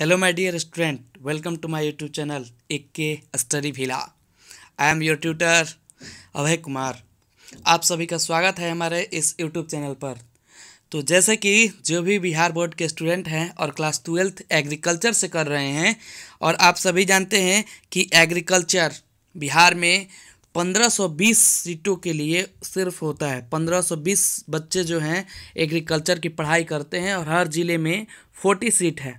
Hello my dear student welcome to my YouTube channel A K study Villa. I am your tutor Abhay Kumar आप सभी का स्वागत है हमारे इस यूट्यूब चैनल पर तो जैसे कि जो भी बिहार बोर्ड के स्टूडेंट हैं और क्लास ट्वेल्थ एग्रीकल्चर से कर रहे हैं और आप सभी जानते हैं कि एग्रीकल्चर बिहार में पंद्रह सीटों के लिए सिर्फ होता है पंद्रह बच्चे जो हैं एग्रीकल्चर की पढ़ाई करते हैं और हर ज़िले में फोर्टी सीट है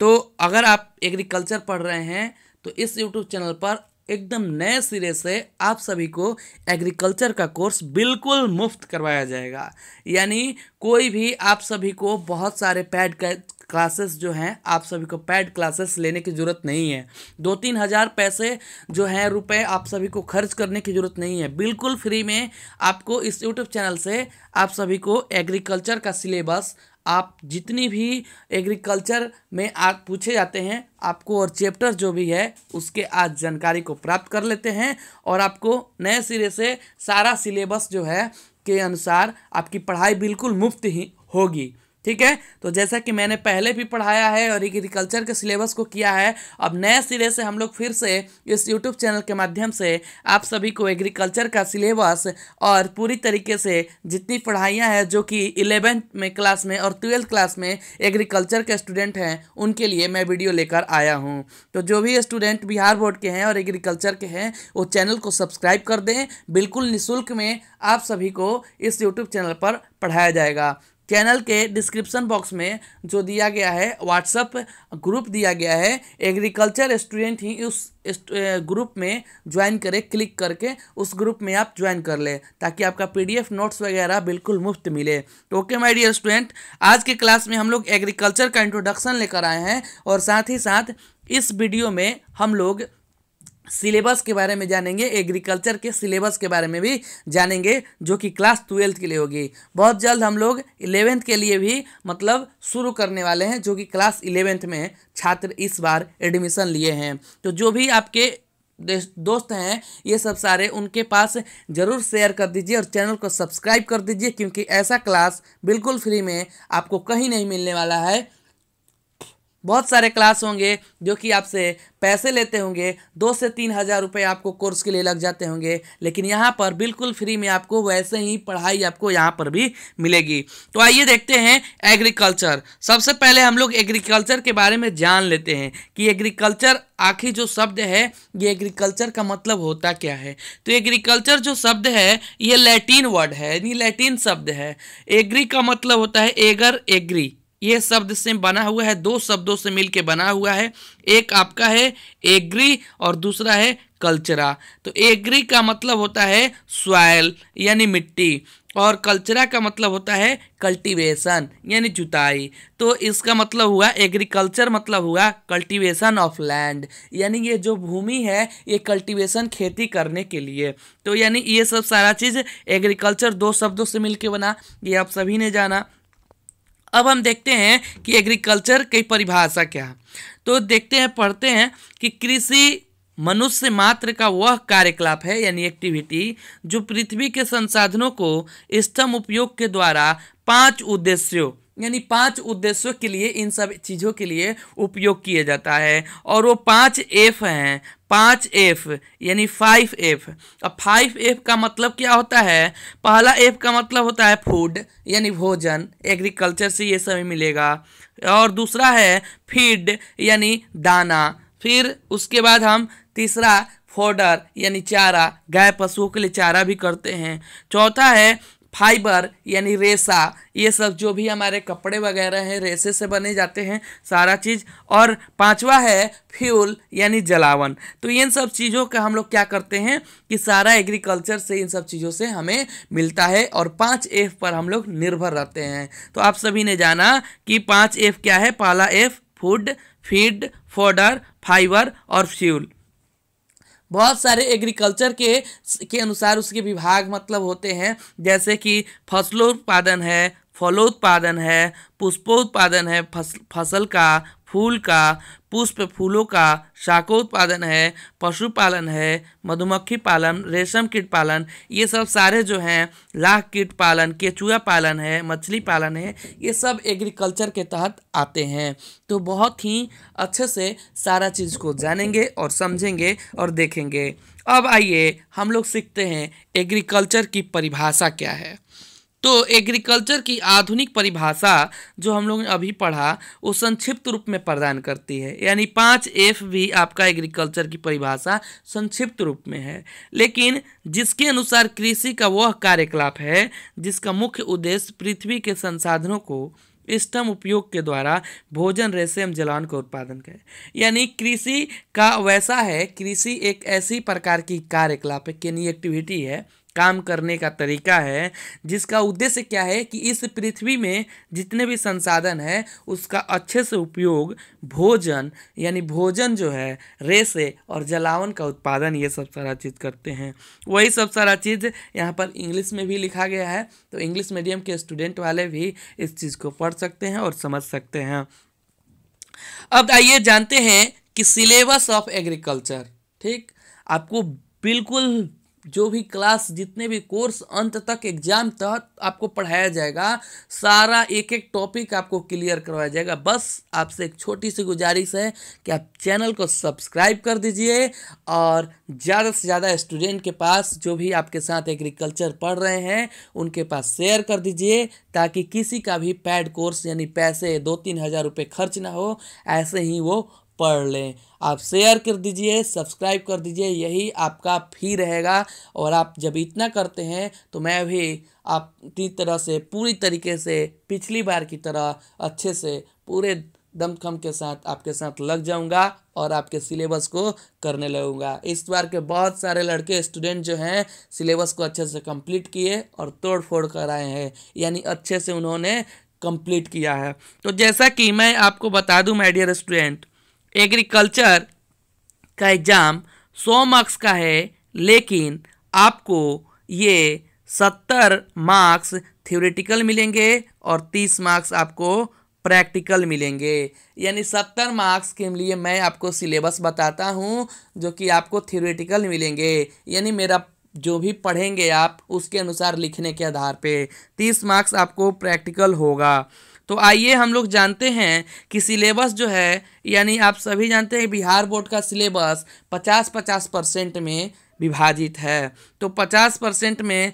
तो अगर आप एग्रीकल्चर पढ़ रहे हैं तो इस यूट्यूब चैनल पर एकदम नए सिरे से आप सभी को एग्रीकल्चर का कोर्स बिल्कुल मुफ्त करवाया जाएगा यानी कोई भी आप सभी को बहुत सारे पैड क्लासेस जो हैं आप सभी को पैड क्लासेस लेने की ज़रूरत नहीं है दो तीन हज़ार पैसे जो हैं रुपए आप सभी को खर्च करने की ज़रूरत नहीं है बिल्कुल फ्री में आपको इस यूट्यूब चैनल से आप सभी को एग्रीकल्चर का सिलेबस आप जितनी भी एग्रीकल्चर में आप पूछे जाते हैं आपको और चैप्टर जो भी है उसके आज जानकारी को प्राप्त कर लेते हैं और आपको नए सिरे से सारा सिलेबस जो है के अनुसार आपकी पढ़ाई बिल्कुल मुफ्त ही होगी ठीक है तो जैसा कि मैंने पहले भी पढ़ाया है और एग्रीकल्चर के सिलेबस को किया है अब नए सिरे से हम लोग फिर से इस यूट्यूब चैनल के माध्यम से आप सभी को एग्रीकल्चर का सिलेबस और पूरी तरीके से जितनी पढ़ाइयाँ हैं जो कि इलेवेंथ में क्लास में और ट्वेल्थ क्लास में एग्रीकल्चर के स्टूडेंट हैं उनके लिए मैं वीडियो लेकर आया हूँ तो जो भी स्टूडेंट बिहार बोर्ड के हैं और एग्रीकल्चर के हैं वो चैनल को सब्सक्राइब कर दें बिल्कुल निःशुल्क में आप सभी को इस यूट्यूब चैनल पर पढ़ाया जाएगा चैनल के डिस्क्रिप्शन बॉक्स में जो दिया गया है व्हाट्सअप ग्रुप दिया गया है एग्रीकल्चर स्टूडेंट ही उस ग्रुप में ज्वाइन करें क्लिक करके उस ग्रुप में आप ज्वाइन कर लें ताकि आपका पीडीएफ नोट्स वगैरह बिल्कुल मुफ्त मिले तो ओके माय डियर स्टूडेंट आज के क्लास में हम लोग एग्रीकल्चर का इंट्रोडक्शन लेकर आए हैं और साथ ही साथ इस वीडियो में हम लोग सिलेबस के बारे में जानेंगे एग्रीकल्चर के सिलेबस के बारे में भी जानेंगे जो कि क्लास ट्वेल्थ के लिए होगी बहुत जल्द हम लोग इलेवेंथ के लिए भी मतलब शुरू करने वाले हैं जो कि क्लास इलेवेंथ में छात्र इस बार एडमिशन लिए हैं तो जो भी आपके दोस्त हैं ये सब सारे उनके पास ज़रूर शेयर कर दीजिए और चैनल को सब्सक्राइब कर दीजिए क्योंकि ऐसा क्लास बिल्कुल फ्री में आपको कहीं नहीं मिलने वाला है बहुत सारे क्लास होंगे जो कि आपसे पैसे लेते होंगे दो से तीन हज़ार रुपये आपको कोर्स के लिए लग जाते होंगे लेकिन यहाँ पर बिल्कुल फ्री में आपको वैसे ही पढ़ाई आपको यहाँ पर भी मिलेगी तो आइए देखते हैं एग्रीकल्चर सबसे पहले हम लोग एग्रीकल्चर के बारे में जान लेते हैं कि एग्रीकल्चर आखिर जो शब्द है ये एग्रीकल्चर का मतलब होता क्या है तो एग्रीकल्चर जो शब्द है ये लैटिन वर्ड है यानी लैटिन शब्द है एग्री का मतलब होता है एगर एग्री ये शब्द से बना हुआ है दो शब्दों से मिलके बना हुआ है एक आपका है एग्री और दूसरा है कल्चरा तो एग्री का मतलब होता है स्वाइल यानी मिट्टी और कल्चरा का मतलब होता है कल्टीवेशन यानी जुताई तो इसका मतलब हुआ एग्रीकल्चर मतलब हुआ कल्टीवेशन ऑफ लैंड यानी ये जो भूमि है ये कल्टीवेशन खेती करने के लिए तो यानी ये सब सारा चीज़ एग्रीकल्चर दो शब्दों से मिलके बना ये आप सभी ने जाना अब हम देखते हैं कि एग्रीकल्चर की परिभाषा क्या है तो देखते हैं पढ़ते हैं कि कृषि मनुष्य मात्र का वह कार्यकलाप है यानी एक्टिविटी जो पृथ्वी के संसाधनों को स्तम उपयोग के द्वारा पांच उद्देश्यों यानी पांच उद्देश्यों के लिए इन सब चीज़ों के लिए उपयोग किया जाता है और वो पांच एफ हैं पाँच एफ यानी फाइव एफ अब फाइव एफ का मतलब क्या होता है पहला एफ का मतलब होता है फूड यानी भोजन एग्रीकल्चर से ये सभी मिलेगा और दूसरा है फीड यानी दाना फिर उसके बाद हम तीसरा फोडर यानी चारा गाय पशुओं के लिए चारा भी करते हैं चौथा है फाइबर यानी रेसा ये सब जो भी हमारे कपड़े वगैरह हैं रेसे से बने जाते हैं सारा चीज़ और पांचवा है फ्यूल यानी जलावन तो इन सब चीज़ों का हम लोग क्या करते हैं कि सारा एग्रीकल्चर से इन सब चीज़ों से हमें मिलता है और पाँच एफ पर हम लोग निर्भर रहते हैं तो आप सभी ने जाना कि पाँच एफ क्या है पहला F food feed fodder fibre और फ्यूल बहुत सारे एग्रीकल्चर के के अनुसार उसके विभाग मतलब होते हैं जैसे कि फसलोत्पादन है फलोत्पादन है पुष्पोत्पादन है फस फसल का फूल का पुष्प फूलों का शाकोत्पादन है पशुपालन है मधुमक्खी पालन रेशम कीट पालन ये सब सारे जो हैं लाख कीट पालन केचुआ पालन है मछली पालन है ये सब एग्रीकल्चर के तहत आते हैं तो बहुत ही अच्छे से सारा चीज़ को जानेंगे और समझेंगे और देखेंगे अब आइए हम लोग सीखते हैं एग्रीकल्चर की परिभाषा क्या है तो एग्रीकल्चर की आधुनिक परिभाषा जो हम लोग ने अभी पढ़ा वो संक्षिप्त रूप में प्रदान करती है यानी पाँच एफ भी आपका एग्रीकल्चर की परिभाषा संक्षिप्त रूप में है लेकिन जिसके अनुसार कृषि का वह कार्यकलाप है जिसका मुख्य उद्देश्य पृथ्वी के संसाधनों को इष्टम उपयोग के द्वारा भोजन रेशम जलान का उत्पादन करें यानी कृषि का वैसा है कृषि एक ऐसी प्रकार की कार्यकलाप है कैनी एक्टिविटी है काम करने का तरीका है जिसका उद्देश्य क्या है कि इस पृथ्वी में जितने भी संसाधन है उसका अच्छे से उपयोग भोजन यानी भोजन जो है रेसे और जलावन का उत्पादन ये सब सारा चीज़ करते हैं वही सब सारा चीज़ यहाँ पर इंग्लिश में भी लिखा गया है तो इंग्लिश मीडियम के स्टूडेंट वाले भी इस चीज़ को पढ़ सकते हैं और समझ सकते हैं अब आइए जानते हैं कि सिलेबस ऑफ एग्रीकल्चर ठीक आपको बिल्कुल जो भी क्लास जितने भी कोर्स अंत तक एग्जाम तहत आपको पढ़ाया जाएगा सारा एक एक टॉपिक आपको क्लियर करवाया जाएगा बस आपसे एक छोटी सी गुजारिश है कि आप चैनल को सब्सक्राइब कर दीजिए और ज़्यादा से ज़्यादा स्टूडेंट के पास जो भी आपके साथ एग्रीकल्चर पढ़ रहे हैं उनके पास शेयर कर दीजिए ताकि किसी का भी पैड कोर्स यानी पैसे दो तीन हज़ार रुपये खर्च ना हो ऐसे ही वो पढ़ लें आप शेयर कर दीजिए सब्सक्राइब कर दीजिए यही आपका फी रहेगा और आप जब इतना करते हैं तो मैं भी आप की तरह से पूरी तरीके से पिछली बार की तरह अच्छे से पूरे दमखम के साथ आपके साथ लग जाऊंगा और आपके सिलेबस को करने लगूंगा इस बार के बहुत सारे लड़के स्टूडेंट जो हैं सिलेबस को अच्छे से कंप्लीट किए और तोड़ फोड़ कर आए हैं यानी अच्छे से उन्होंने कंप्लीट किया है तो जैसा कि मैं आपको बता दूं माय डियर स्टूडेंट एग्रीकल्चर का एग्ज़ाम सौ मार्क्स का है लेकिन आपको ये सत्तर मार्क्स थ्योरेटिकल मिलेंगे और तीस मार्क्स आपको प्रैक्टिकल मिलेंगे यानी सत्तर मार्क्स के लिए मैं आपको सिलेबस बताता हूँ जो कि आपको थ्योरेटिकल मिलेंगे यानी मेरा जो भी पढ़ेंगे आप उसके अनुसार लिखने के आधार पे तीस मार्क्स आपको प्रैक्टिकल होगा तो आइए हम लोग जानते हैं कि सिलेबस जो है यानी आप सभी जानते हैं बिहार बोर्ड का सिलेबस पचास पचास परसेंट में विभाजित है तो पचास परसेंट में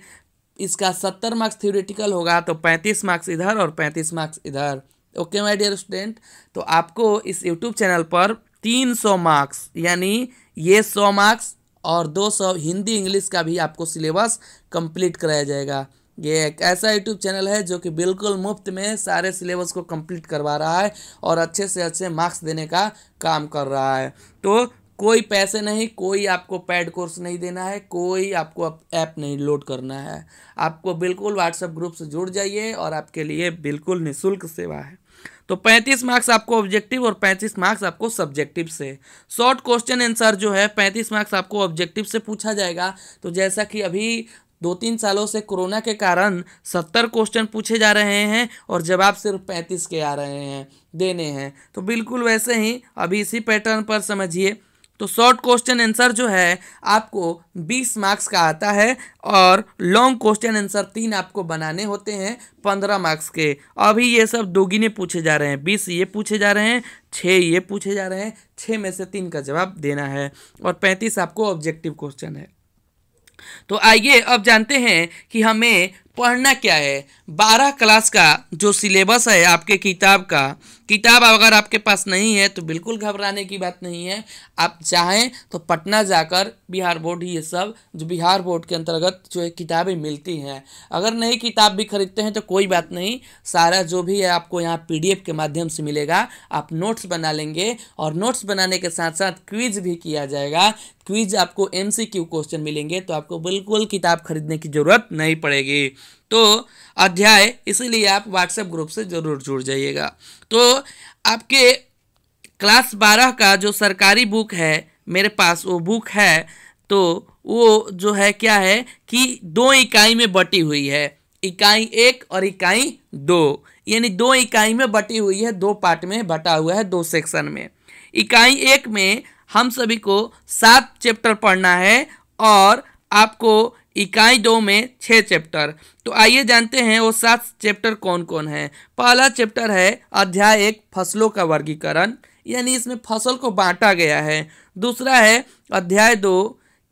इसका सत्तर मार्क्स थ्योरेटिकल होगा तो पैंतीस मार्क्स इधर और पैंतीस मार्क्स इधर ओके माय डियर स्टूडेंट तो आपको इस यूट्यूब चैनल पर तीन सौ मार्क्स यानी ये सौ मार्क्स और दो सौ हिंदी इंग्लिश का भी आपको सिलेबस कंप्लीट कराया जाएगा ये एक ऐसा यूट्यूब चैनल है जो कि बिल्कुल मुफ्त में सारे सिलेबस को कंप्लीट करवा रहा है और अच्छे से अच्छे मार्क्स देने का काम कर रहा है तो कोई पैसे नहीं कोई आपको पैड कोर्स नहीं देना है कोई आपको ऐप नहीं लोड करना है आपको बिल्कुल व्हाट्सएप ग्रुप से जुड़ जाइए और आपके लिए बिल्कुल निःशुल्क सेवा है तो 35 मार्क्स आपको ऑब्जेक्टिव और 35 मार्क्स आपको सब्जेक्टिव से शॉर्ट क्वेश्चन आंसर जो है 35 मार्क्स आपको ऑब्जेक्टिव से पूछा जाएगा तो जैसा कि अभी दो तीन सालों से कोरोना के कारण सत्तर क्वेश्चन पूछे जा रहे हैं और जवाब सिर्फ पैंतीस के आ रहे हैं देने हैं तो बिल्कुल वैसे ही अभी इसी पैटर्न पर समझिए तो शॉर्ट क्वेश्चन आंसर जो है आपको 20 मार्क्स का आता है और लॉन्ग क्वेश्चन आंसर तीन आपको बनाने होते हैं 15 मार्क्स के अभी ये सब दोगिने पूछे जा रहे हैं 20 ये पूछे जा रहे हैं छः ये पूछे जा रहे हैं छः में से तीन का जवाब देना है और 35 आपको ऑब्जेक्टिव क्वेश्चन है तो आइए अब जानते हैं कि हमें पढ़ना क्या है बारह क्लास का जो सिलेबस है आपके किताब का किताब अगर आपके पास नहीं है तो बिल्कुल घबराने की बात नहीं है आप चाहें तो पटना जाकर बिहार बोर्ड ये सब जो बिहार बोर्ड के अंतर्गत जो है किताबें मिलती हैं अगर नई किताब भी खरीदते हैं तो कोई बात नहीं सारा जो भी है आपको यहाँ पी के माध्यम से मिलेगा आप नोट्स बना लेंगे और नोट्स बनाने के साथ साथ क्विज भी किया जाएगा क्विज आपको एम क्वेश्चन मिलेंगे तो आपको बिल्कुल किताब खरीदने की ज़रूरत नहीं पड़ेगी तो अध्याय इसीलिए आप व्हाट्सएप ग्रुप से ज़रूर जुड़ जाइएगा तो आपके क्लास बारह का जो सरकारी बुक है मेरे पास वो बुक है तो वो जो है क्या है कि दो इकाई में बटी हुई है इकाई एक और इकाई दो यानी दो इकाई में बटी हुई है दो पार्ट में बटा हुआ है दो सेक्शन में इकाई एक में हम सभी को सात चैप्टर पढ़ना है और आपको इकाई दो में छः चैप्टर तो आइए जानते हैं वो सात चैप्टर कौन कौन है पहला चैप्टर है अध्याय एक फसलों का वर्गीकरण यानी इसमें फसल को बांटा गया है दूसरा है अध्याय दो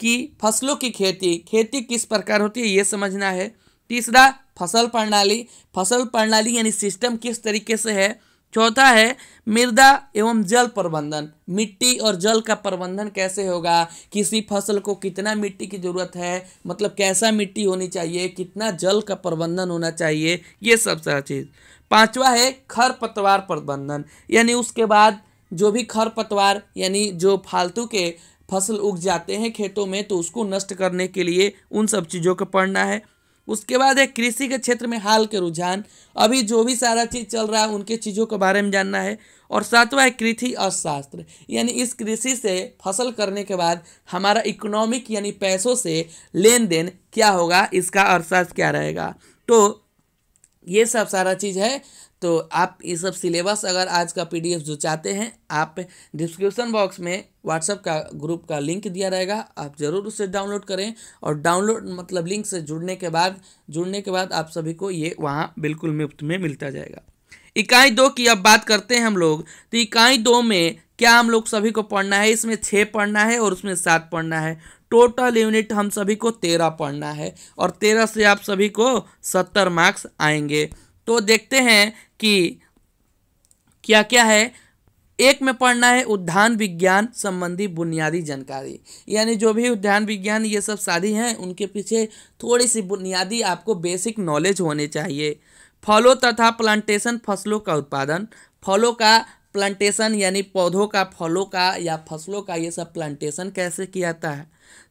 कि फसलों की खेती खेती किस प्रकार होती है ये समझना है तीसरा फसल प्रणाली फसल प्रणाली यानी सिस्टम किस तरीके से है चौथा है मृदा एवं जल प्रबंधन मिट्टी और जल का प्रबंधन कैसे होगा किसी फसल को कितना मिट्टी की ज़रूरत है मतलब कैसा मिट्टी होनी चाहिए कितना जल का प्रबंधन होना चाहिए ये सब सारा चीज़ पांचवा है खरपतवार प्रबंधन यानी उसके बाद जो भी खरपतवार यानी जो फालतू के फसल उग जाते हैं खेतों में तो उसको नष्ट करने के लिए उन सब चीज़ों को पढ़ना है उसके बाद है कृषि के क्षेत्र में हाल के रुझान अभी जो भी सारा चीज़ चल रहा है उनके चीज़ों के बारे में जानना है और सातवां है कृषि अर्थशास्त्र यानी इस कृषि से फसल करने के बाद हमारा इकोनॉमिक यानी पैसों से लेन देन क्या होगा इसका अर्थशास्त्र क्या रहेगा तो ये सब सारा चीज़ है तो आप ये सब सिलेबस अगर आज का पीडीएफ जो चाहते हैं आप डिस्क्रिप्शन बॉक्स में व्हाट्सअप का ग्रुप का लिंक दिया रहेगा आप ज़रूर उसे डाउनलोड करें और डाउनलोड मतलब लिंक से जुड़ने के बाद जुड़ने के बाद आप सभी को ये वहाँ बिल्कुल मुफ्त में मिलता जाएगा इकाई दो की अब बात करते हैं हम लोग तो इकाई दो में क्या हम लोग सभी को पढ़ना है इसमें छः पढ़ना है और उसमें सात पढ़ना है टोटल यूनिट हम सभी को तेरह पढ़ना है और तेरह से आप सभी को सत्तर मार्क्स आएंगे तो देखते हैं कि क्या क्या है एक में पढ़ना है उद्यान विज्ञान संबंधी बुनियादी जानकारी यानी जो भी उद्यान विज्ञान ये सब शादी हैं उनके पीछे थोड़ी सी बुनियादी आपको बेसिक नॉलेज होने चाहिए फलों तथा प्लांटेशन फसलों का उत्पादन फलों का प्लांटेशन यानी पौधों का फलों का या फसलों का ये सब प्लांटेशन कैसे किया जाता है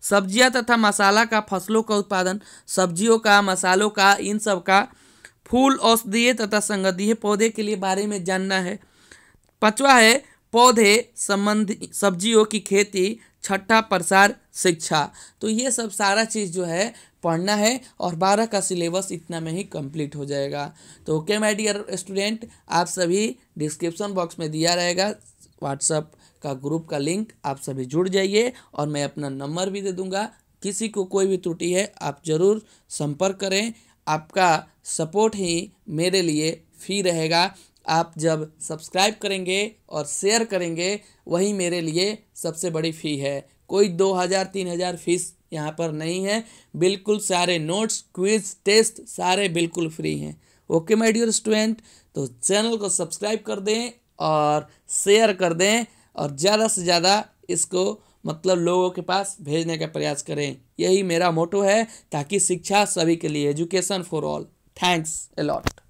सब्जियां तथा मसाला का फसलों का उत्पादन सब्जियों का मसालों का इन सब का फूल औषधीय तथा संगदीय पौधे के लिए बारे में जानना है पांचवा है पौधे संबंधी सब्जियों की खेती छठा प्रसार शिक्षा तो ये सब सारा चीज़ जो है पढ़ना है और बारह का सिलेबस इतना में ही कंप्लीट हो जाएगा तो ओके माय डियर स्टूडेंट आप सभी डिस्क्रिप्शन बॉक्स में दिया रहेगा व्हाट्सअप का ग्रुप का लिंक आप सभी जुड़ जाइए और मैं अपना नंबर भी दे दूँगा किसी को कोई भी त्रुटि है आप ज़रूर संपर्क करें आपका सपोर्ट ही मेरे लिए फ्री रहेगा आप जब सब्सक्राइब करेंगे और शेयर करेंगे वही मेरे लिए सबसे बड़ी फ़ी है कोई दो हज़ार तीन हज़ार फीस यहाँ पर नहीं है बिल्कुल सारे नोट्स क्विज टेस्ट सारे बिल्कुल फ्री हैं ओके माय डियर स्टूडेंट तो चैनल को सब्सक्राइब कर दें और शेयर कर दें और ज़्यादा से ज़्यादा इसको मतलब लोगों के पास भेजने का प्रयास करें यही मेरा मोटो है ताकि शिक्षा सभी के लिए education for all thanks allot